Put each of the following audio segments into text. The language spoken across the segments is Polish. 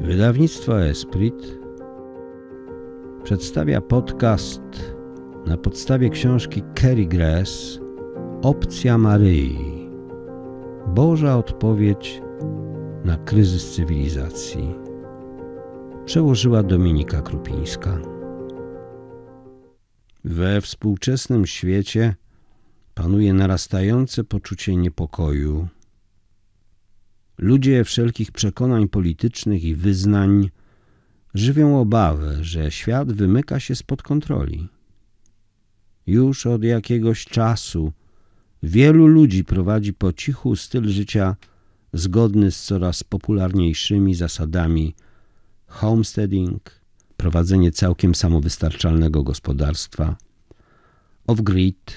Wydawnictwo Esprit przedstawia podcast na podstawie książki Kerry Gress Opcja Maryi Boża odpowiedź na kryzys cywilizacji przełożyła Dominika Krupińska. We współczesnym świecie panuje narastające poczucie niepokoju, Ludzie wszelkich przekonań politycznych i wyznań żywią obawę, że świat wymyka się spod kontroli. Już od jakiegoś czasu wielu ludzi prowadzi po cichu styl życia zgodny z coraz popularniejszymi zasadami homesteading, prowadzenie całkiem samowystarczalnego gospodarstwa, off-grid,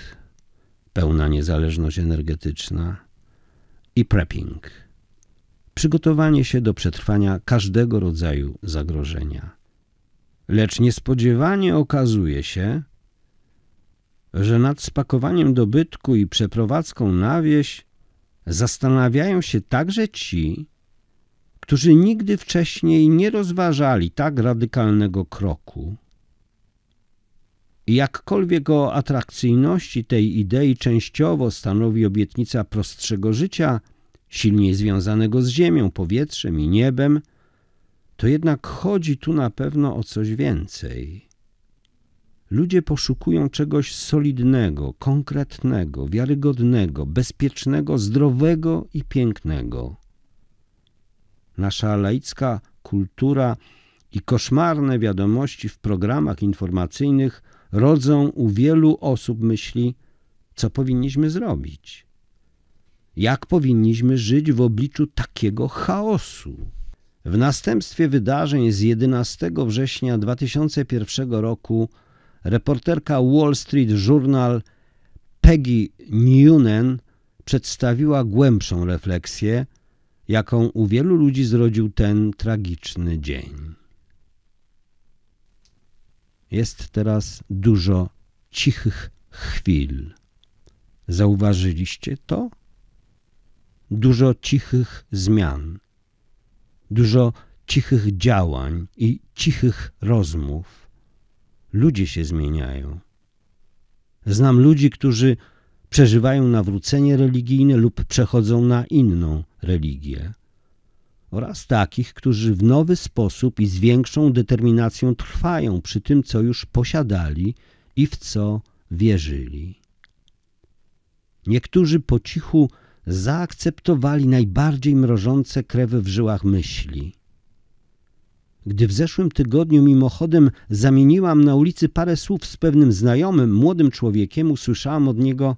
pełna niezależność energetyczna i prepping – przygotowanie się do przetrwania każdego rodzaju zagrożenia. Lecz niespodziewanie okazuje się, że nad spakowaniem dobytku i przeprowadzką na wieś zastanawiają się także ci, którzy nigdy wcześniej nie rozważali tak radykalnego kroku. Jakkolwiek o atrakcyjności tej idei częściowo stanowi obietnica prostszego życia – silniej związanego z ziemią, powietrzem i niebem, to jednak chodzi tu na pewno o coś więcej. Ludzie poszukują czegoś solidnego, konkretnego, wiarygodnego, bezpiecznego, zdrowego i pięknego. Nasza laicka kultura i koszmarne wiadomości w programach informacyjnych rodzą u wielu osób myśli, co powinniśmy zrobić. Jak powinniśmy żyć w obliczu takiego chaosu? W następstwie wydarzeń z 11 września 2001 roku reporterka Wall Street Journal Peggy Newnen przedstawiła głębszą refleksję, jaką u wielu ludzi zrodził ten tragiczny dzień. Jest teraz dużo cichych chwil. Zauważyliście to? dużo cichych zmian, dużo cichych działań i cichych rozmów. Ludzie się zmieniają. Znam ludzi, którzy przeżywają nawrócenie religijne lub przechodzą na inną religię. Oraz takich, którzy w nowy sposób i z większą determinacją trwają przy tym, co już posiadali i w co wierzyli. Niektórzy po cichu zaakceptowali najbardziej mrożące krew w żyłach myśli. Gdy w zeszłym tygodniu mimochodem zamieniłam na ulicy parę słów z pewnym znajomym, młodym człowiekiem, usłyszałam od niego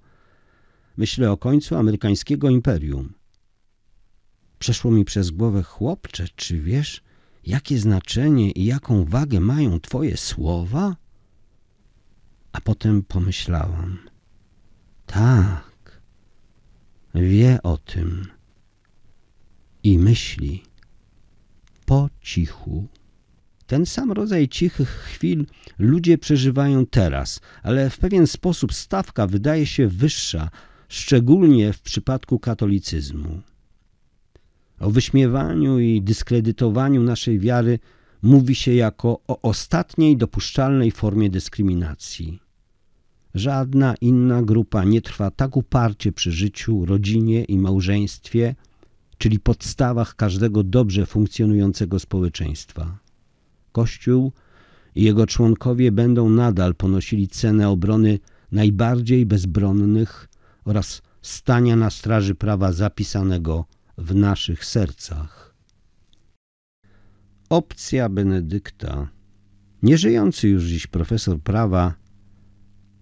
myślę o końcu amerykańskiego imperium. Przeszło mi przez głowę, chłopcze, czy wiesz, jakie znaczenie i jaką wagę mają twoje słowa? A potem pomyślałam, tak, wie o tym i myśli po cichu. Ten sam rodzaj cichych chwil ludzie przeżywają teraz, ale w pewien sposób stawka wydaje się wyższa, szczególnie w przypadku katolicyzmu. O wyśmiewaniu i dyskredytowaniu naszej wiary mówi się jako o ostatniej dopuszczalnej formie dyskryminacji. Żadna inna grupa nie trwa tak uparcie przy życiu, rodzinie i małżeństwie, czyli podstawach każdego dobrze funkcjonującego społeczeństwa. Kościół i jego członkowie będą nadal ponosili cenę obrony najbardziej bezbronnych oraz stania na straży prawa zapisanego w naszych sercach. Opcja Benedykta. Nieżyjący już dziś profesor prawa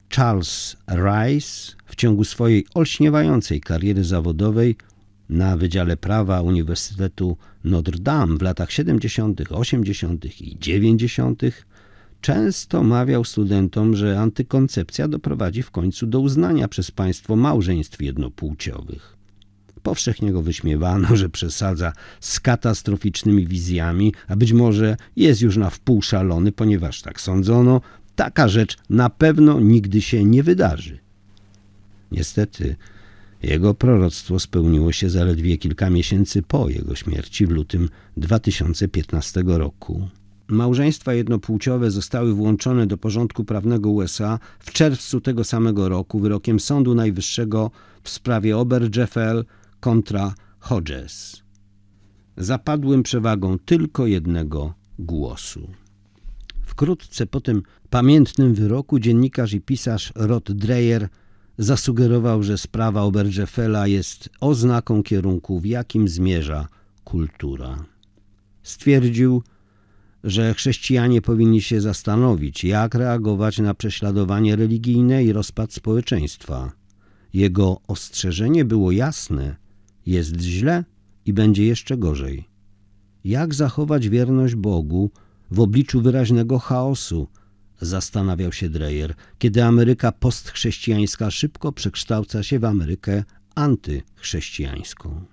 Charles Rice w ciągu swojej olśniewającej kariery zawodowej na Wydziale Prawa Uniwersytetu Notre Dame w latach 70., 80. i 90. często mawiał studentom, że antykoncepcja doprowadzi w końcu do uznania przez państwo małżeństw jednopłciowych. Powszechnie go wyśmiewano, że przesadza z katastroficznymi wizjami, a być może jest już na wpół szalony, ponieważ tak sądzono, taka rzecz na pewno nigdy się nie wydarzy. Niestety, jego proroctwo spełniło się zaledwie kilka miesięcy po jego śmierci w lutym 2015 roku. Małżeństwa jednopłciowe zostały włączone do porządku prawnego USA w czerwcu tego samego roku wyrokiem Sądu Najwyższego w sprawie Obergefell kontra Hodges. Zapadłym przewagą tylko jednego głosu. Wkrótce po tym pamiętnym wyroku dziennikarz i pisarz Rod Dreyer zasugerował, że sprawa Obergefella jest oznaką kierunku, w jakim zmierza kultura. Stwierdził, że chrześcijanie powinni się zastanowić, jak reagować na prześladowanie religijne i rozpad społeczeństwa. Jego ostrzeżenie było jasne: jest źle i będzie jeszcze gorzej. Jak zachować wierność Bogu? w obliczu wyraźnego chaosu, zastanawiał się Dreyer, kiedy Ameryka postchrześcijańska szybko przekształca się w Amerykę antychrześcijańską.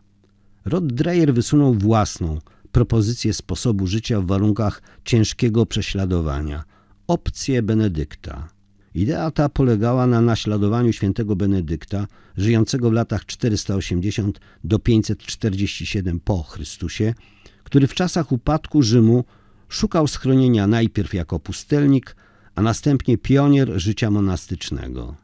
Rod Dreyer wysunął własną propozycję sposobu życia w warunkach ciężkiego prześladowania opcję Benedykta. Idea ta polegała na naśladowaniu świętego Benedykta, żyjącego w latach 480 do 547 po Chrystusie, który w czasach upadku Rzymu Szukał schronienia najpierw jako pustelnik, a następnie pionier życia monastycznego.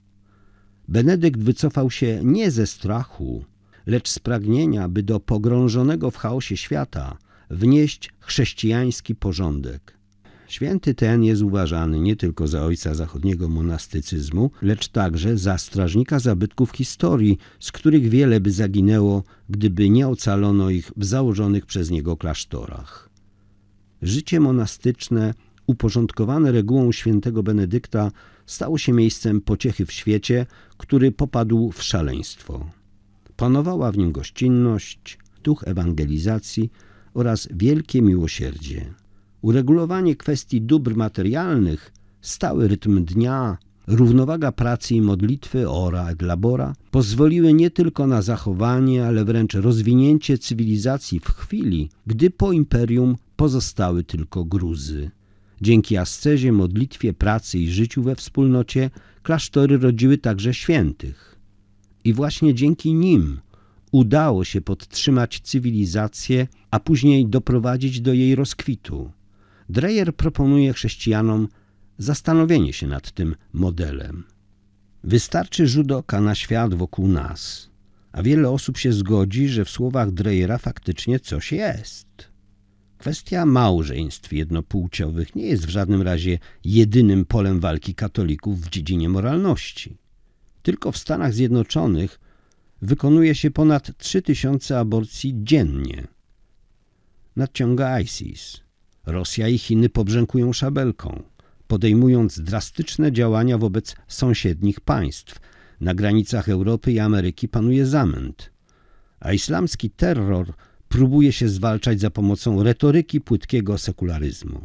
Benedykt wycofał się nie ze strachu, lecz z pragnienia, by do pogrążonego w chaosie świata wnieść chrześcijański porządek. Święty ten jest uważany nie tylko za ojca zachodniego monastycyzmu, lecz także za strażnika zabytków historii, z których wiele by zaginęło, gdyby nie ocalono ich w założonych przez niego klasztorach. Życie monastyczne, uporządkowane regułą świętego Benedykta, stało się miejscem pociechy w świecie, który popadł w szaleństwo. Panowała w nim gościnność, duch ewangelizacji oraz wielkie miłosierdzie. Uregulowanie kwestii dóbr materialnych, stały rytm dnia, równowaga pracy i modlitwy ora et labora pozwoliły nie tylko na zachowanie, ale wręcz rozwinięcie cywilizacji w chwili, gdy po imperium pozostały tylko gruzy. Dzięki ascezie, modlitwie, pracy i życiu we wspólnocie klasztory rodziły także świętych. I właśnie dzięki nim udało się podtrzymać cywilizację, a później doprowadzić do jej rozkwitu. Dreyer proponuje chrześcijanom zastanowienie się nad tym modelem. Wystarczy rzut oka na świat wokół nas, a wiele osób się zgodzi, że w słowach Dreyera faktycznie coś jest. Kwestia małżeństw jednopłciowych nie jest w żadnym razie jedynym polem walki katolików w dziedzinie moralności. Tylko w Stanach Zjednoczonych wykonuje się ponad 3000 aborcji dziennie. Nadciąga ISIS. Rosja i Chiny pobrzękują szabelką, podejmując drastyczne działania wobec sąsiednich państw. Na granicach Europy i Ameryki panuje zamęt. A islamski terror – próbuje się zwalczać za pomocą retoryki płytkiego sekularyzmu.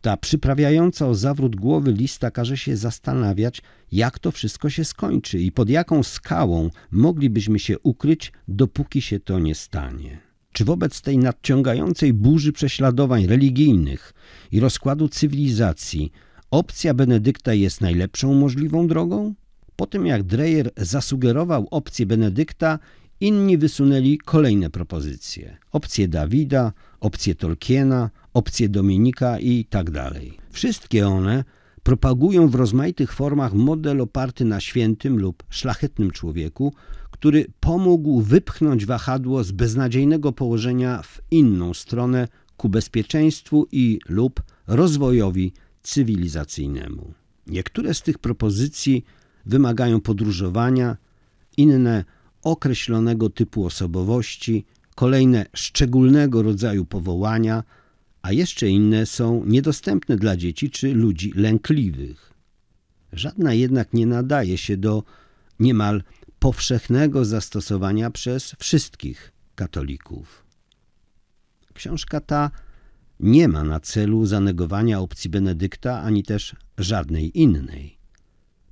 Ta przyprawiająca o zawrót głowy lista każe się zastanawiać, jak to wszystko się skończy i pod jaką skałą moglibyśmy się ukryć, dopóki się to nie stanie. Czy wobec tej nadciągającej burzy prześladowań religijnych i rozkładu cywilizacji opcja Benedykta jest najlepszą możliwą drogą? Po tym jak Dreyer zasugerował opcję Benedykta, Inni wysunęli kolejne propozycje. Opcję Dawida, opcję Tolkiena, opcję Dominika i tak dalej. Wszystkie one propagują w rozmaitych formach model oparty na świętym lub szlachetnym człowieku, który pomógł wypchnąć wahadło z beznadziejnego położenia w inną stronę ku bezpieczeństwu i lub rozwojowi cywilizacyjnemu. Niektóre z tych propozycji wymagają podróżowania, inne określonego typu osobowości, kolejne szczególnego rodzaju powołania, a jeszcze inne są niedostępne dla dzieci czy ludzi lękliwych. Żadna jednak nie nadaje się do niemal powszechnego zastosowania przez wszystkich katolików. Książka ta nie ma na celu zanegowania opcji Benedykta ani też żadnej innej.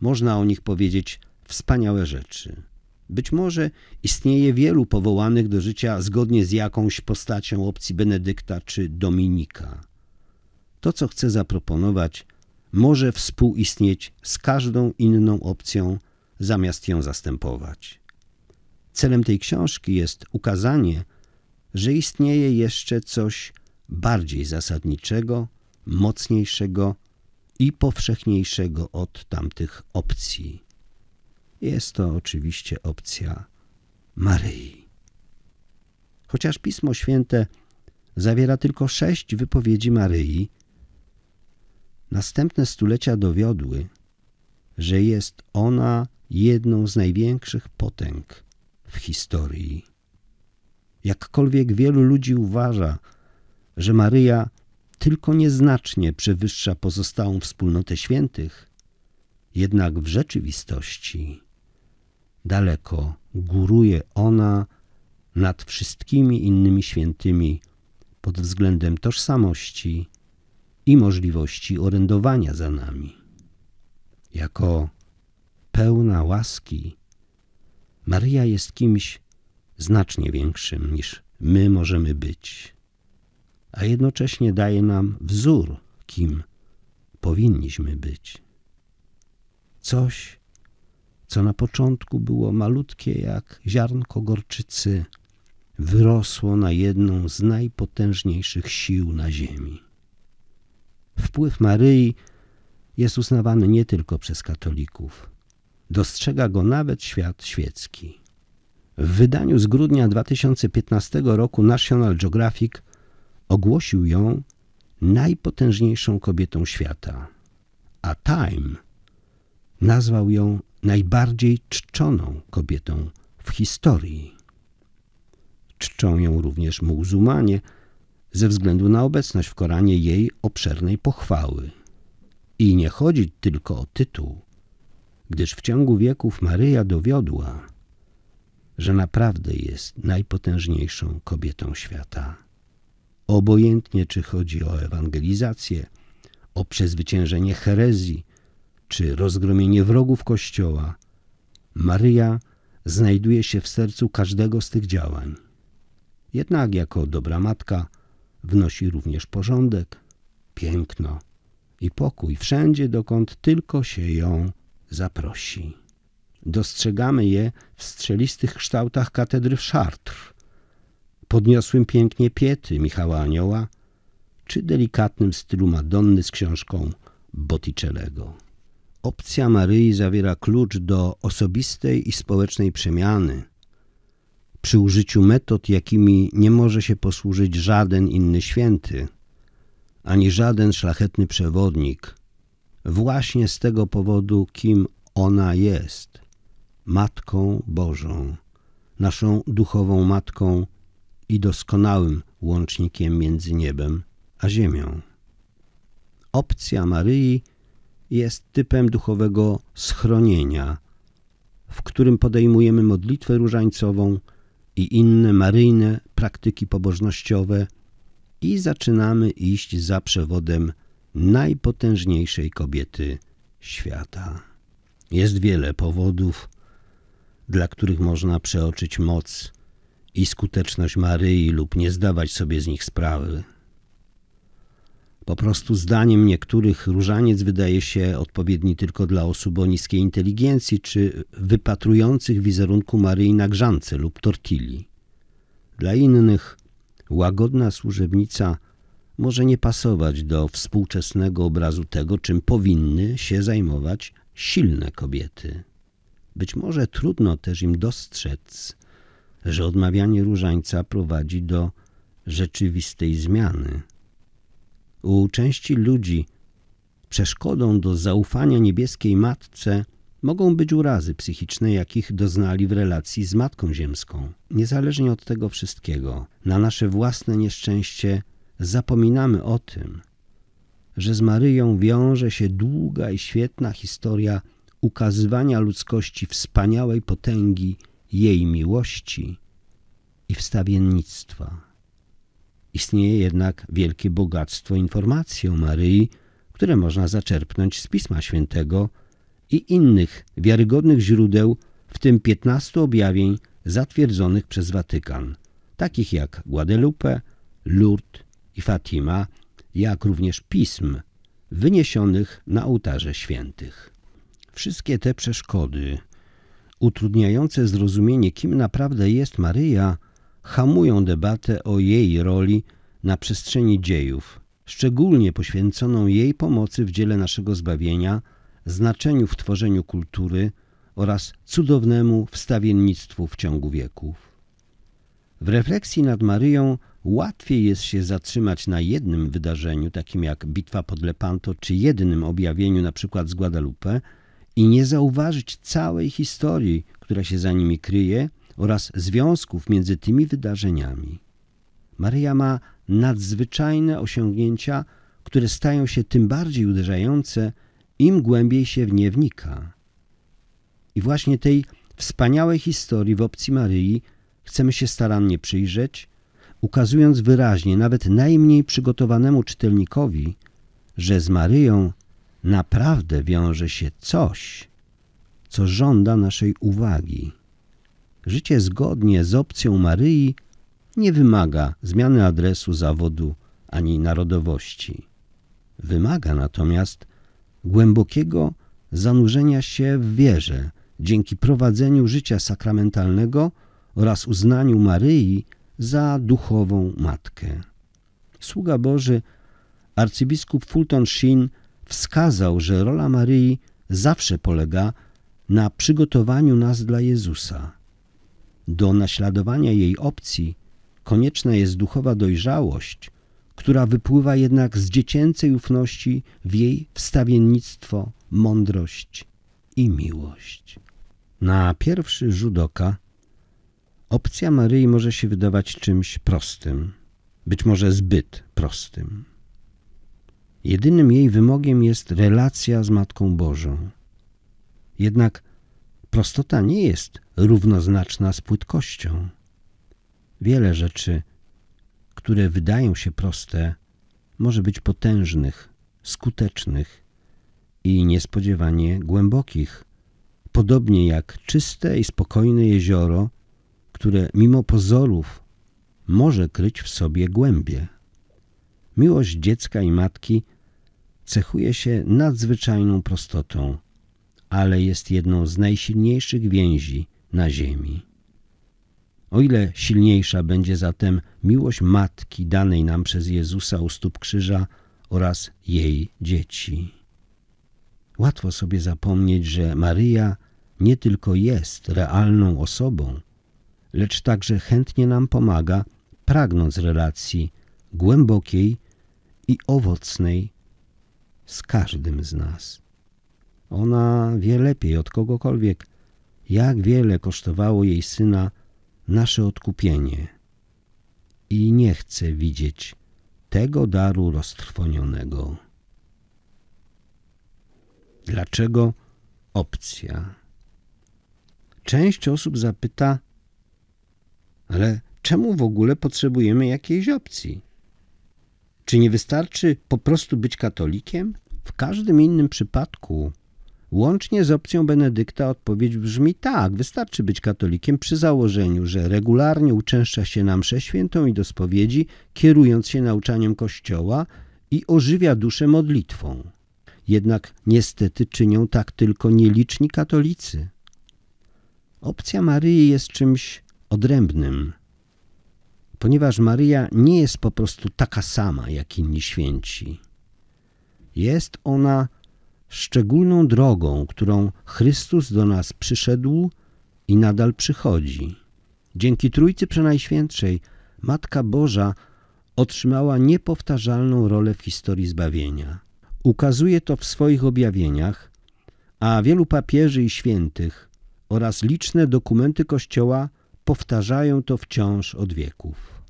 Można o nich powiedzieć wspaniałe rzeczy. Być może istnieje wielu powołanych do życia zgodnie z jakąś postacią opcji Benedykta czy Dominika. To, co chcę zaproponować, może współistnieć z każdą inną opcją, zamiast ją zastępować. Celem tej książki jest ukazanie, że istnieje jeszcze coś bardziej zasadniczego, mocniejszego i powszechniejszego od tamtych opcji. Jest to oczywiście opcja Maryi. Chociaż Pismo Święte zawiera tylko sześć wypowiedzi Maryi, następne stulecia dowiodły, że jest ona jedną z największych potęg w historii. Jakkolwiek wielu ludzi uważa, że Maryja tylko nieznacznie przewyższa pozostałą wspólnotę świętych, jednak w rzeczywistości daleko. Góruje ona nad wszystkimi innymi świętymi pod względem tożsamości i możliwości orędowania za nami. Jako pełna łaski, Maryja jest kimś znacznie większym niż my możemy być, a jednocześnie daje nam wzór, kim powinniśmy być. Coś, co na początku było malutkie jak ziarnko gorczycy, wyrosło na jedną z najpotężniejszych sił na ziemi. Wpływ Maryi jest uznawany nie tylko przez katolików. Dostrzega go nawet świat świecki. W wydaniu z grudnia 2015 roku National Geographic ogłosił ją najpotężniejszą kobietą świata, a Time nazwał ją najbardziej czczoną kobietą w historii. Czczą ją również muzułmanie ze względu na obecność w Koranie jej obszernej pochwały. I nie chodzi tylko o tytuł, gdyż w ciągu wieków Maryja dowiodła, że naprawdę jest najpotężniejszą kobietą świata. Obojętnie czy chodzi o ewangelizację, o przezwyciężenie herezji, czy rozgromienie wrogów Kościoła, Maryja znajduje się w sercu każdego z tych działań. Jednak jako dobra matka wnosi również porządek, piękno i pokój wszędzie, dokąd tylko się ją zaprosi. Dostrzegamy je w strzelistych kształtach katedry w Chartres, podniosłym pięknie piety Michała Anioła, czy delikatnym stylu Madonny z książką Botticelliego opcja Maryi zawiera klucz do osobistej i społecznej przemiany przy użyciu metod, jakimi nie może się posłużyć żaden inny święty, ani żaden szlachetny przewodnik, właśnie z tego powodu, kim ona jest, Matką Bożą, naszą duchową Matką i doskonałym łącznikiem między niebem a ziemią. Opcja Maryi – jest typem duchowego schronienia, w którym podejmujemy modlitwę różańcową i inne maryjne praktyki pobożnościowe i zaczynamy iść za przewodem najpotężniejszej kobiety świata. Jest wiele powodów, dla których można przeoczyć moc i skuteczność Maryi lub nie zdawać sobie z nich sprawy. Po prostu zdaniem niektórych różaniec wydaje się odpowiedni tylko dla osób o niskiej inteligencji czy wypatrujących wizerunku Maryi na grzance lub tortilli. Dla innych łagodna służebnica może nie pasować do współczesnego obrazu tego, czym powinny się zajmować silne kobiety. Być może trudno też im dostrzec, że odmawianie różańca prowadzi do rzeczywistej zmiany – u części ludzi przeszkodą do zaufania niebieskiej matce mogą być urazy psychiczne, jakich doznali w relacji z Matką Ziemską. Niezależnie od tego wszystkiego, na nasze własne nieszczęście zapominamy o tym, że z Maryją wiąże się długa i świetna historia ukazywania ludzkości wspaniałej potęgi jej miłości i wstawiennictwa. Istnieje jednak wielkie bogactwo informacji o Maryi, które można zaczerpnąć z Pisma Świętego i innych wiarygodnych źródeł, w tym 15 objawień zatwierdzonych przez Watykan, takich jak Guadalupe, Lourdes i Fatima, jak również pism wyniesionych na ołtarze świętych. Wszystkie te przeszkody utrudniające zrozumienie, kim naprawdę jest Maryja, hamują debatę o jej roli na przestrzeni dziejów, szczególnie poświęconą jej pomocy w dziele naszego zbawienia, znaczeniu w tworzeniu kultury oraz cudownemu wstawiennictwu w ciągu wieków. W refleksji nad Maryją łatwiej jest się zatrzymać na jednym wydarzeniu, takim jak bitwa pod Lepanto, czy jednym objawieniu, na przykład z Guadalupe, i nie zauważyć całej historii, która się za nimi kryje oraz związków między tymi wydarzeniami. Maryja ma nadzwyczajne osiągnięcia, które stają się tym bardziej uderzające, im głębiej się w nie wnika. I właśnie tej wspaniałej historii w opcji Maryi chcemy się starannie przyjrzeć, ukazując wyraźnie nawet najmniej przygotowanemu czytelnikowi, że z Maryją naprawdę wiąże się coś, co żąda naszej uwagi. Życie zgodnie z opcją Maryi nie wymaga zmiany adresu zawodu ani narodowości. Wymaga natomiast głębokiego zanurzenia się w wierze dzięki prowadzeniu życia sakramentalnego oraz uznaniu Maryi za duchową matkę. Sługa Boży, arcybiskup Fulton Sheen wskazał, że rola Maryi zawsze polega na przygotowaniu nas dla Jezusa. Do naśladowania jej opcji konieczna jest duchowa dojrzałość, która wypływa jednak z dziecięcej ufności w jej wstawiennictwo, mądrość i miłość. Na pierwszy rzut oka opcja Maryi może się wydawać czymś prostym, być może zbyt prostym. Jedynym jej wymogiem jest relacja z Matką Bożą. Jednak Prostota nie jest równoznaczna z płytkością. Wiele rzeczy, które wydają się proste, może być potężnych, skutecznych i niespodziewanie głębokich, podobnie jak czyste i spokojne jezioro, które mimo pozorów może kryć w sobie głębie. Miłość dziecka i matki cechuje się nadzwyczajną prostotą, ale jest jedną z najsilniejszych więzi na ziemi. O ile silniejsza będzie zatem miłość matki danej nam przez Jezusa u stóp krzyża oraz jej dzieci. Łatwo sobie zapomnieć, że Maryja nie tylko jest realną osobą, lecz także chętnie nam pomaga, pragnąc relacji głębokiej i owocnej z każdym z nas. Ona wie lepiej od kogokolwiek, jak wiele kosztowało jej syna nasze odkupienie. I nie chce widzieć tego daru roztrwonionego. Dlaczego opcja? Część osób zapyta, ale czemu w ogóle potrzebujemy jakiejś opcji? Czy nie wystarczy po prostu być katolikiem? W każdym innym przypadku Łącznie z opcją Benedykta odpowiedź brzmi tak. Wystarczy być katolikiem przy założeniu, że regularnie uczęszcza się na mszę świętą i do spowiedzi, kierując się nauczaniem Kościoła i ożywia duszę modlitwą. Jednak niestety czynią tak tylko nieliczni katolicy. Opcja Maryi jest czymś odrębnym, ponieważ Maryja nie jest po prostu taka sama jak inni święci. Jest ona szczególną drogą, którą Chrystus do nas przyszedł i nadal przychodzi. Dzięki Trójcy Przenajświętszej Matka Boża otrzymała niepowtarzalną rolę w historii zbawienia. Ukazuje to w swoich objawieniach, a wielu papieży i świętych oraz liczne dokumenty Kościoła powtarzają to wciąż od wieków.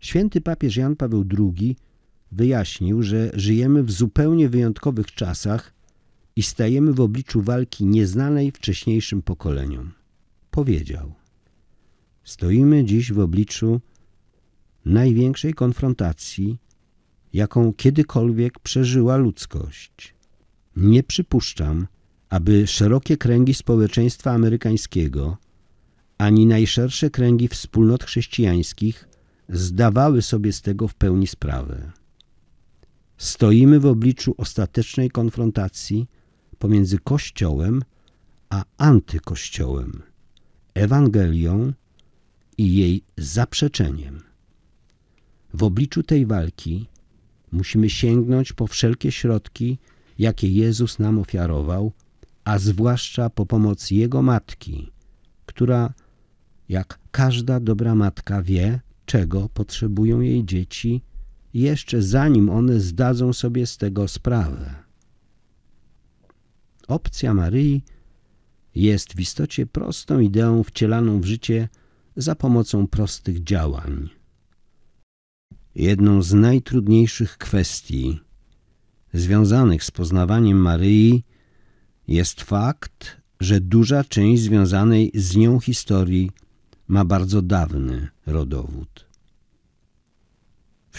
Święty papież Jan Paweł II wyjaśnił, że żyjemy w zupełnie wyjątkowych czasach i stajemy w obliczu walki nieznanej wcześniejszym pokoleniom. Powiedział: Stoimy dziś w obliczu największej konfrontacji, jaką kiedykolwiek przeżyła ludzkość. Nie przypuszczam, aby szerokie kręgi społeczeństwa amerykańskiego ani najszersze kręgi wspólnot chrześcijańskich zdawały sobie z tego w pełni sprawę. Stoimy w obliczu ostatecznej konfrontacji pomiędzy Kościołem a antykościołem, Ewangelią i jej zaprzeczeniem. W obliczu tej walki musimy sięgnąć po wszelkie środki, jakie Jezus nam ofiarował, a zwłaszcza po pomoc Jego matki, która, jak każda dobra matka, wie, czego potrzebują jej dzieci jeszcze zanim one zdadzą sobie z tego sprawę. Opcja Maryi jest w istocie prostą ideą wcielaną w życie za pomocą prostych działań. Jedną z najtrudniejszych kwestii związanych z poznawaniem Maryi jest fakt, że duża część związanej z nią historii ma bardzo dawny rodowód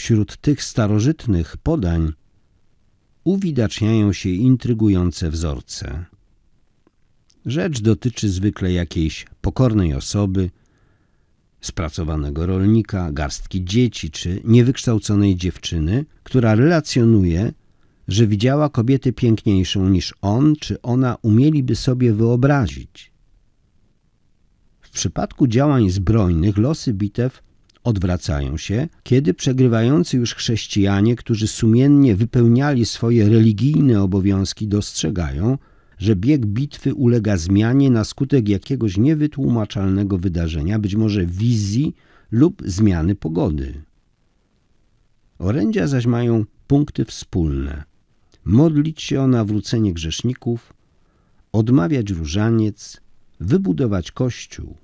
wśród tych starożytnych podań uwidaczniają się intrygujące wzorce. Rzecz dotyczy zwykle jakiejś pokornej osoby, spracowanego rolnika, garstki dzieci czy niewykształconej dziewczyny, która relacjonuje, że widziała kobietę piękniejszą niż on czy ona umieliby sobie wyobrazić. W przypadku działań zbrojnych losy bitew odwracają się, kiedy przegrywający już chrześcijanie, którzy sumiennie wypełniali swoje religijne obowiązki, dostrzegają, że bieg bitwy ulega zmianie na skutek jakiegoś niewytłumaczalnego wydarzenia, być może wizji lub zmiany pogody. Orędzia zaś mają punkty wspólne. Modlić się o nawrócenie grzeszników, odmawiać różaniec, wybudować kościół –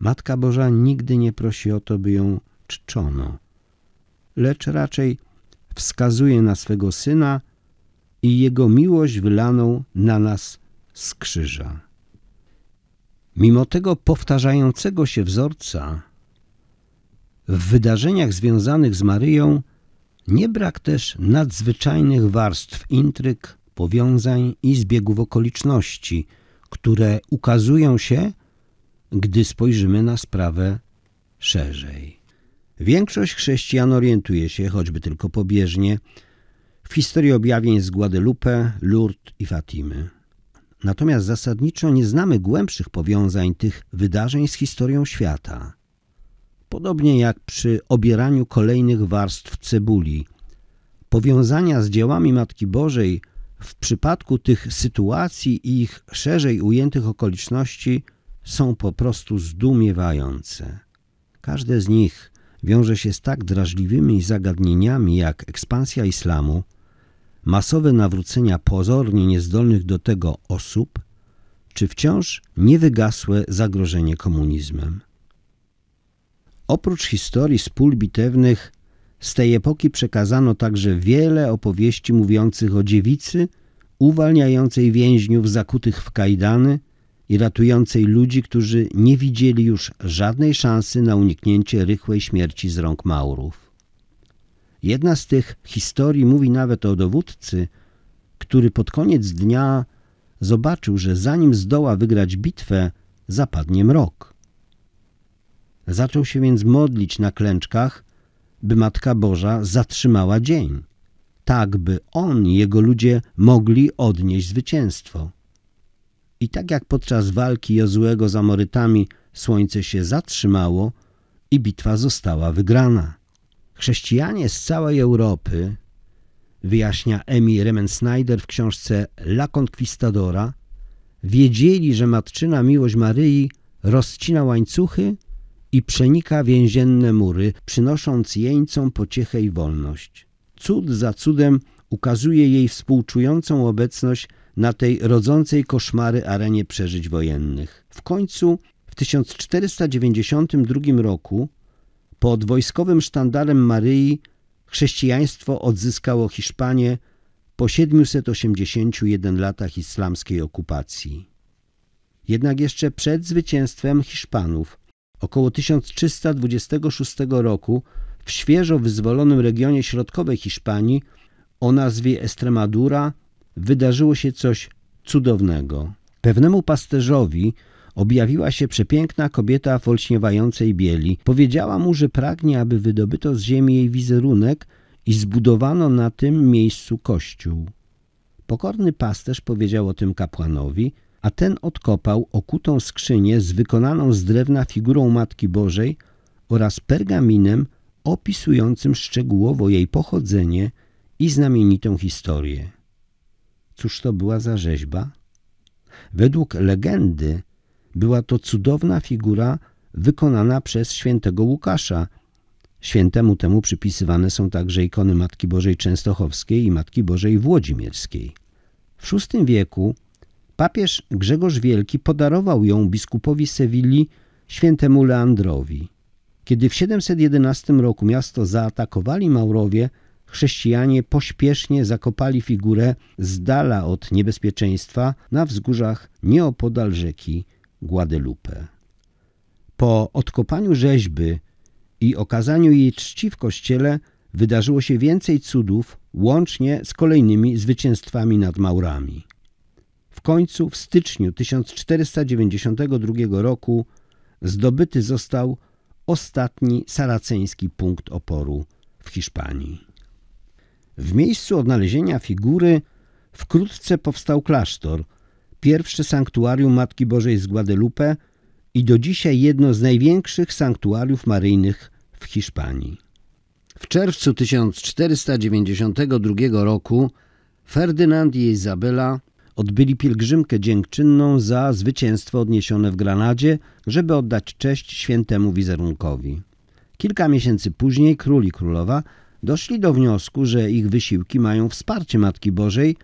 Matka Boża nigdy nie prosi o to, by ją czczono, lecz raczej wskazuje na swego Syna i Jego miłość wylaną na nas z krzyża. Mimo tego powtarzającego się wzorca, w wydarzeniach związanych z Maryją nie brak też nadzwyczajnych warstw intryg, powiązań i zbiegów okoliczności, które ukazują się gdy spojrzymy na sprawę szerzej. Większość chrześcijan orientuje się, choćby tylko pobieżnie, w historii objawień z Guadalupe, Lourdes i Fatimy. Natomiast zasadniczo nie znamy głębszych powiązań tych wydarzeń z historią świata. Podobnie jak przy obieraniu kolejnych warstw cebuli. Powiązania z dziełami Matki Bożej w przypadku tych sytuacji i ich szerzej ujętych okoliczności – są po prostu zdumiewające. Każde z nich wiąże się z tak drażliwymi zagadnieniami jak ekspansja islamu, masowe nawrócenia pozornie niezdolnych do tego osób, czy wciąż niewygasłe zagrożenie komunizmem. Oprócz historii z pól bitewnych, z tej epoki przekazano także wiele opowieści mówiących o dziewicy uwalniającej więźniów zakutych w kajdany – i ratującej ludzi, którzy nie widzieli już żadnej szansy na uniknięcie rychłej śmierci z rąk Maurów. Jedna z tych historii mówi nawet o dowódcy, który pod koniec dnia zobaczył, że zanim zdoła wygrać bitwę, zapadnie mrok. Zaczął się więc modlić na klęczkach, by Matka Boża zatrzymała dzień, tak by on i jego ludzie mogli odnieść zwycięstwo. I tak jak podczas walki Jozłego z Amorytami słońce się zatrzymało i bitwa została wygrana. Chrześcijanie z całej Europy, wyjaśnia Emi Remen-Snyder w książce La Conquistadora, wiedzieli, że matczyna miłość Maryi rozcina łańcuchy i przenika więzienne mury, przynosząc jeńcom pociechę i wolność. Cud za cudem ukazuje jej współczującą obecność na tej rodzącej koszmary arenie przeżyć wojennych. W końcu w 1492 roku pod wojskowym sztandarem Maryi chrześcijaństwo odzyskało Hiszpanię po 781 latach islamskiej okupacji. Jednak jeszcze przed zwycięstwem Hiszpanów, około 1326 roku, w świeżo wyzwolonym regionie środkowej Hiszpanii o nazwie Estremadura wydarzyło się coś cudownego. Pewnemu pasterzowi objawiła się przepiękna kobieta w olśniewającej bieli. Powiedziała mu, że pragnie, aby wydobyto z ziemi jej wizerunek i zbudowano na tym miejscu kościół. Pokorny pasterz powiedział o tym kapłanowi, a ten odkopał okutą skrzynię z wykonaną z drewna figurą Matki Bożej oraz pergaminem opisującym szczegółowo jej pochodzenie i znamienitą historię. Cóż to była za rzeźba? Według legendy była to cudowna figura wykonana przez świętego Łukasza. Świętemu temu przypisywane są także ikony Matki Bożej Częstochowskiej i Matki Bożej Włodzimierskiej. W VI wieku papież Grzegorz Wielki podarował ją biskupowi Sewilli świętemu Leandrowi. Kiedy w 711 roku miasto zaatakowali Maurowie, chrześcijanie pośpiesznie zakopali figurę z dala od niebezpieczeństwa na wzgórzach nieopodal rzeki Guadalupe. Po odkopaniu rzeźby i okazaniu jej czci w kościele wydarzyło się więcej cudów, łącznie z kolejnymi zwycięstwami nad Maurami. W końcu w styczniu 1492 roku zdobyty został ostatni saraceński punkt oporu w Hiszpanii. W miejscu odnalezienia figury wkrótce powstał klasztor, pierwsze sanktuarium Matki Bożej z Guadalupe i do dzisiaj jedno z największych sanktuariów maryjnych w Hiszpanii. W czerwcu 1492 roku Ferdynand i Izabela odbyli pielgrzymkę dziękczynną za zwycięstwo odniesione w Granadzie, żeby oddać cześć świętemu wizerunkowi. Kilka miesięcy później król i królowa doszli do wniosku, że ich wysiłki mają wsparcie Matki Bożej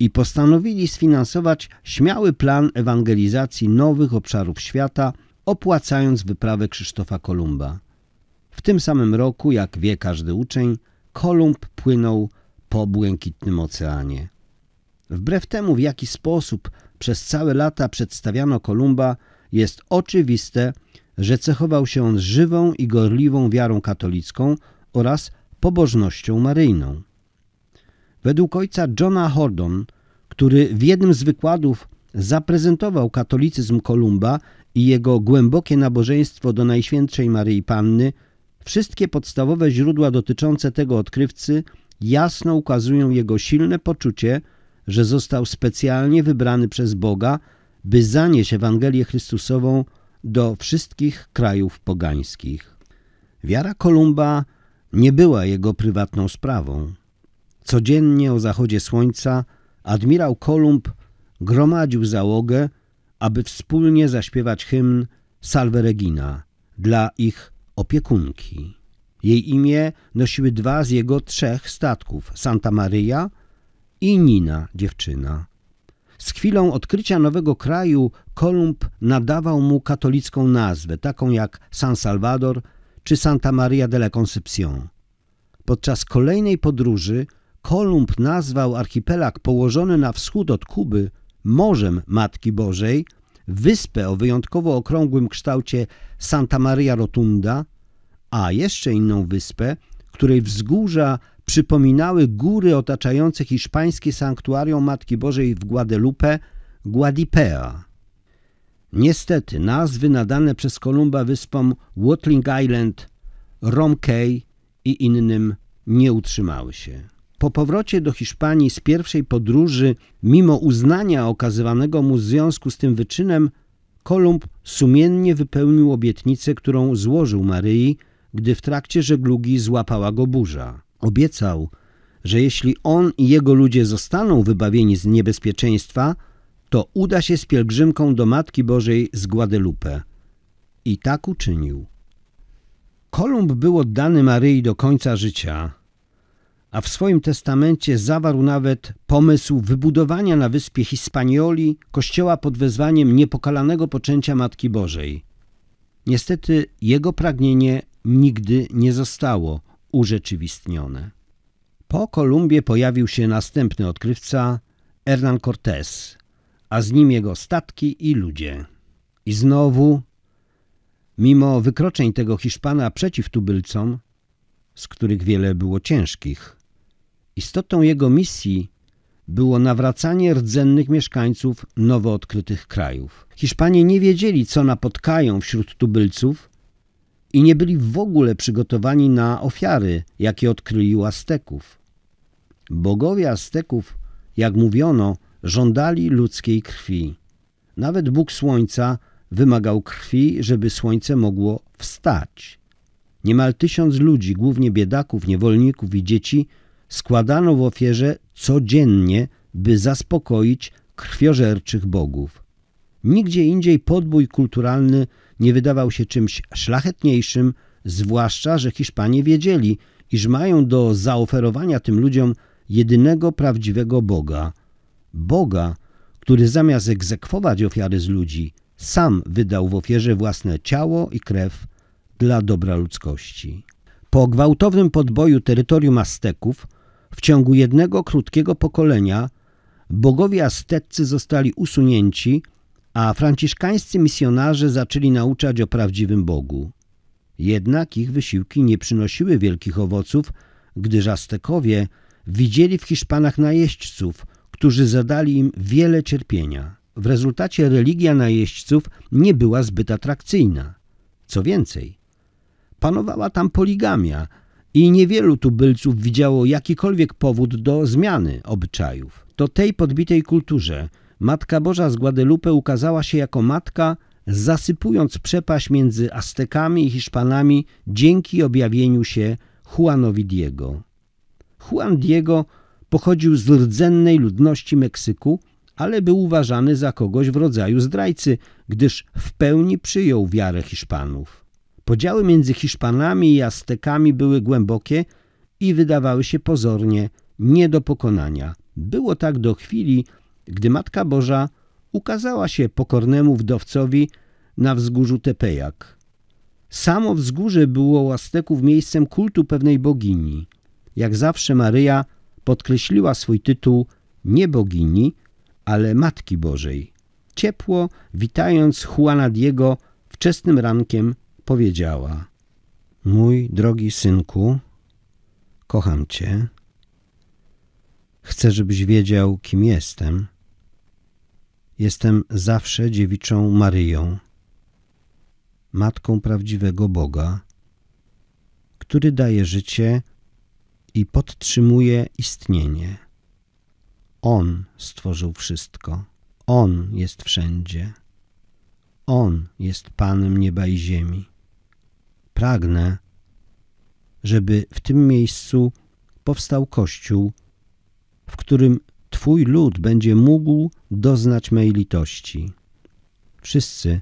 i postanowili sfinansować śmiały plan ewangelizacji nowych obszarów świata, opłacając wyprawę Krzysztofa Kolumba. W tym samym roku, jak wie każdy uczeń, Kolumb płynął po błękitnym oceanie. Wbrew temu, w jaki sposób przez całe lata przedstawiano Kolumba, jest oczywiste, że cechował się on żywą i gorliwą wiarą katolicką oraz pobożnością maryjną. Według ojca Johna Hordon, który w jednym z wykładów zaprezentował katolicyzm Kolumba i jego głębokie nabożeństwo do Najświętszej Maryi Panny, wszystkie podstawowe źródła dotyczące tego odkrywcy jasno ukazują jego silne poczucie, że został specjalnie wybrany przez Boga, by zanieść Ewangelię Chrystusową do wszystkich krajów pogańskich. Wiara Kolumba nie była jego prywatną sprawą. Codziennie o zachodzie słońca admirał Kolumb gromadził załogę, aby wspólnie zaśpiewać hymn Salve Regina dla ich opiekunki. Jej imię nosiły dwa z jego trzech statków Santa Maria i Nina, dziewczyna. Z chwilą odkrycia nowego kraju Kolumb nadawał mu katolicką nazwę, taką jak San Salvador – czy Santa Maria de la Concepción. Podczas kolejnej podróży Kolumb nazwał archipelag położony na wschód od Kuby Morzem Matki Bożej, wyspę o wyjątkowo okrągłym kształcie Santa Maria Rotunda, a jeszcze inną wyspę, której wzgórza przypominały góry otaczające hiszpańskie sanktuarium Matki Bożej w Guadalupe, Guadipea. Niestety nazwy nadane przez Kolumba wyspom Watling Island, Romkey i innym nie utrzymały się. Po powrocie do Hiszpanii z pierwszej podróży, mimo uznania okazywanego mu w związku z tym wyczynem, Kolumb sumiennie wypełnił obietnicę, którą złożył Maryi, gdy w trakcie żeglugi złapała go burza. Obiecał, że jeśli on i jego ludzie zostaną wybawieni z niebezpieczeństwa – to uda się z pielgrzymką do Matki Bożej z Guadalupe. I tak uczynił. Kolumb był oddany Maryi do końca życia, a w swoim testamencie zawarł nawet pomysł wybudowania na wyspie Hispanioli kościoła pod wezwaniem niepokalanego poczęcia Matki Bożej. Niestety jego pragnienie nigdy nie zostało urzeczywistnione. Po Kolumbie pojawił się następny odkrywca Hernán Cortés, a z nim jego statki i ludzie. I znowu, mimo wykroczeń tego Hiszpana przeciw tubylcom, z których wiele było ciężkich, istotą jego misji było nawracanie rdzennych mieszkańców nowo odkrytych krajów. Hiszpanie nie wiedzieli, co napotkają wśród tubylców i nie byli w ogóle przygotowani na ofiary, jakie odkryli u Azteków. Bogowie Azteków, jak mówiono, żądali ludzkiej krwi. Nawet Bóg Słońca wymagał krwi, żeby słońce mogło wstać. Niemal tysiąc ludzi, głównie biedaków, niewolników i dzieci, składano w ofierze codziennie, by zaspokoić krwiożerczych bogów. Nigdzie indziej podbój kulturalny nie wydawał się czymś szlachetniejszym, zwłaszcza, że Hiszpanie wiedzieli, iż mają do zaoferowania tym ludziom jedynego prawdziwego Boga, Boga, który zamiast egzekwować ofiary z ludzi, sam wydał w ofierze własne ciało i krew dla dobra ludzkości. Po gwałtownym podboju terytorium Azteków w ciągu jednego krótkiego pokolenia bogowie azteccy zostali usunięci, a franciszkańscy misjonarze zaczęli nauczać o prawdziwym Bogu. Jednak ich wysiłki nie przynosiły wielkich owoców, gdyż Aztekowie widzieli w Hiszpanach najeźdźców, którzy zadali im wiele cierpienia. W rezultacie religia najeźdźców nie była zbyt atrakcyjna. Co więcej, panowała tam poligamia i niewielu tubylców widziało jakikolwiek powód do zmiany obyczajów. To tej podbitej kulturze Matka Boża z Guadalupe ukazała się jako matka, zasypując przepaść między Aztekami i Hiszpanami dzięki objawieniu się Juanowi Diego. Juan Diego – pochodził z rdzennej ludności Meksyku, ale był uważany za kogoś w rodzaju zdrajcy, gdyż w pełni przyjął wiarę Hiszpanów. Podziały między Hiszpanami i Aztekami były głębokie i wydawały się pozornie nie do pokonania. Było tak do chwili, gdy Matka Boża ukazała się pokornemu wdowcowi na wzgórzu Tepejak. Samo wzgórze było u Azteków miejscem kultu pewnej bogini. Jak zawsze Maryja podkreśliła swój tytuł nie bogini, ale Matki Bożej. Ciepło, witając Juana Diego wczesnym rankiem, powiedziała Mój drogi synku, kocham cię. Chcę, żebyś wiedział, kim jestem. Jestem zawsze dziewiczą Maryją, matką prawdziwego Boga, który daje życie i podtrzymuje istnienie. On stworzył wszystko. On jest wszędzie. On jest Panem nieba i ziemi. Pragnę, żeby w tym miejscu powstał Kościół, w którym Twój lud będzie mógł doznać mej litości. Wszyscy,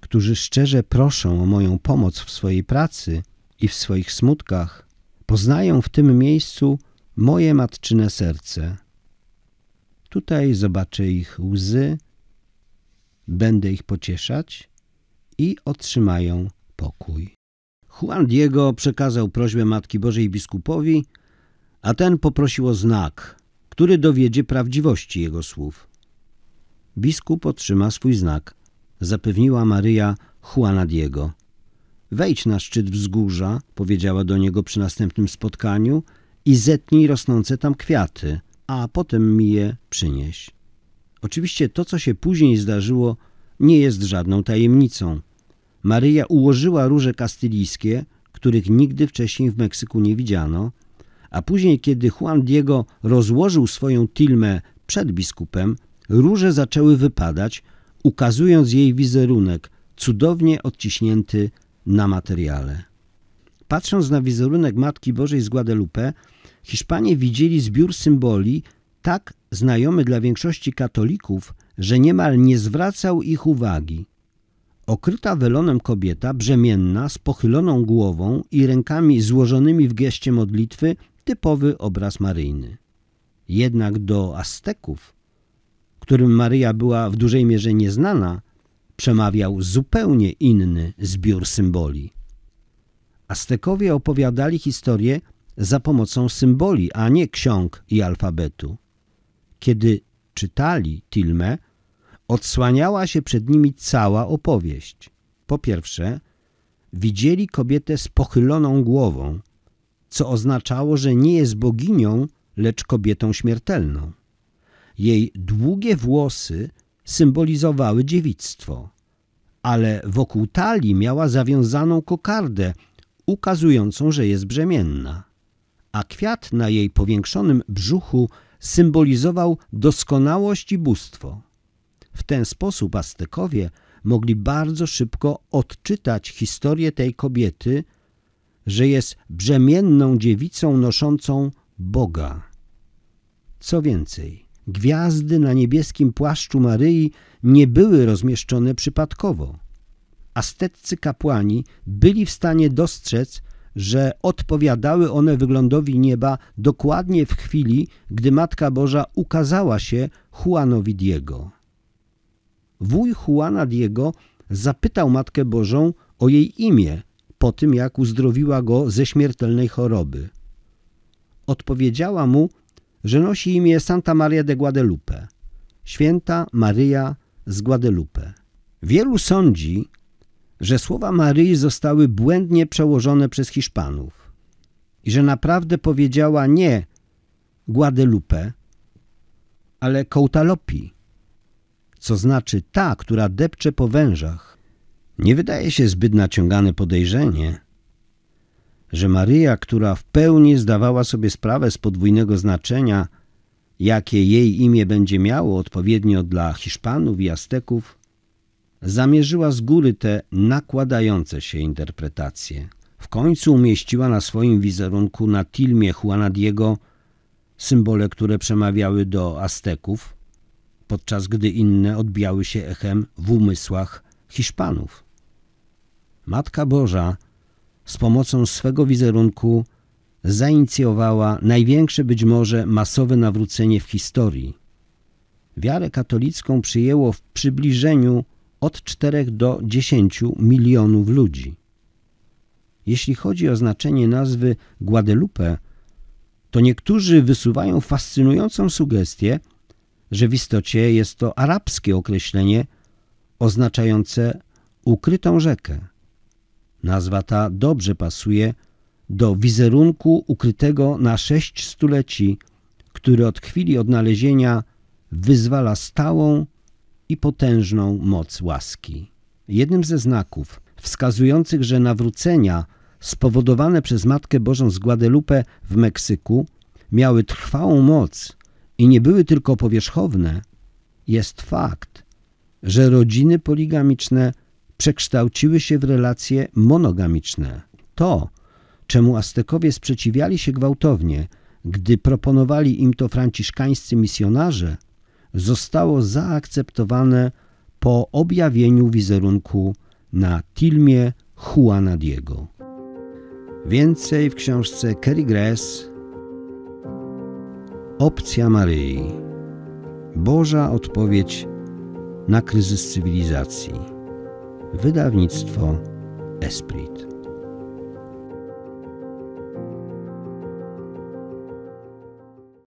którzy szczerze proszą o moją pomoc w swojej pracy i w swoich smutkach, Poznają w tym miejscu moje matczyne serce. Tutaj zobaczę ich łzy, będę ich pocieszać i otrzymają pokój. Juan Diego przekazał prośbę Matki Bożej biskupowi, a ten poprosił o znak, który dowiedzie prawdziwości jego słów. Biskup otrzyma swój znak, zapewniła Maryja Juana Diego. Wejdź na szczyt wzgórza, powiedziała do niego przy następnym spotkaniu, i zetnij rosnące tam kwiaty, a potem mi je przynieś. Oczywiście to, co się później zdarzyło, nie jest żadną tajemnicą. Maryja ułożyła róże kastylijskie, których nigdy wcześniej w Meksyku nie widziano, a później, kiedy Juan Diego rozłożył swoją tilmę przed biskupem, róże zaczęły wypadać, ukazując jej wizerunek, cudownie odciśnięty na materiale. Patrząc na wizerunek Matki Bożej z Guadalupe, Hiszpanie widzieli zbiór symboli tak znajomy dla większości katolików, że niemal nie zwracał ich uwagi. Okryta welonem kobieta, brzemienna, z pochyloną głową i rękami złożonymi w geście modlitwy, typowy obraz maryjny. Jednak do Azteków, którym Maryja była w dużej mierze nieznana, przemawiał zupełnie inny zbiór symboli. Aztekowie opowiadali historię za pomocą symboli, a nie ksiąg i alfabetu. Kiedy czytali Tilmę, odsłaniała się przed nimi cała opowieść. Po pierwsze, widzieli kobietę z pochyloną głową, co oznaczało, że nie jest boginią, lecz kobietą śmiertelną. Jej długie włosy symbolizowały dziewictwo, ale wokół talii miała zawiązaną kokardę ukazującą, że jest brzemienna, a kwiat na jej powiększonym brzuchu symbolizował doskonałość i bóstwo. W ten sposób Aztekowie mogli bardzo szybko odczytać historię tej kobiety, że jest brzemienną dziewicą noszącą Boga. Co więcej, Gwiazdy na niebieskim płaszczu Maryi nie były rozmieszczone przypadkowo. Asteccy kapłani byli w stanie dostrzec, że odpowiadały one wyglądowi nieba dokładnie w chwili, gdy Matka Boża ukazała się Juanowi Diego. Wuj Juana Diego zapytał Matkę Bożą o jej imię po tym, jak uzdrowiła go ze śmiertelnej choroby. Odpowiedziała mu, że nosi imię Santa Maria de Guadalupe, święta Maryja z Guadalupe. Wielu sądzi, że słowa Maryi zostały błędnie przełożone przez Hiszpanów i że naprawdę powiedziała nie Guadalupe, ale Kołtalopi, co znaczy ta, która depcze po wężach. Nie wydaje się zbyt naciągane podejrzenie, że Maryja, która w pełni zdawała sobie sprawę z podwójnego znaczenia, jakie jej imię będzie miało odpowiednio dla Hiszpanów i Azteków, zamierzyła z góry te nakładające się interpretacje. W końcu umieściła na swoim wizerunku na tilmie Juana Diego symbole, które przemawiały do Azteków, podczas gdy inne odbijały się echem w umysłach Hiszpanów. Matka Boża – z pomocą swego wizerunku zainicjowała największe być może masowe nawrócenie w historii. Wiarę katolicką przyjęło w przybliżeniu od 4 do 10 milionów ludzi. Jeśli chodzi o znaczenie nazwy Guadalupe, to niektórzy wysuwają fascynującą sugestię, że w istocie jest to arabskie określenie oznaczające ukrytą rzekę. Nazwa ta dobrze pasuje do wizerunku ukrytego na sześć stuleci, który od chwili odnalezienia wyzwala stałą i potężną moc łaski. Jednym ze znaków wskazujących, że nawrócenia spowodowane przez Matkę Bożą z Guadalupe w Meksyku miały trwałą moc i nie były tylko powierzchowne, jest fakt, że rodziny poligamiczne przekształciły się w relacje monogamiczne. To, czemu Aztekowie sprzeciwiali się gwałtownie, gdy proponowali im to franciszkańscy misjonarze, zostało zaakceptowane po objawieniu wizerunku na Tilmie Juana Diego. Więcej w książce Kerry Gress Opcja Maryi Boża odpowiedź na kryzys cywilizacji wydawnictwo Esprit.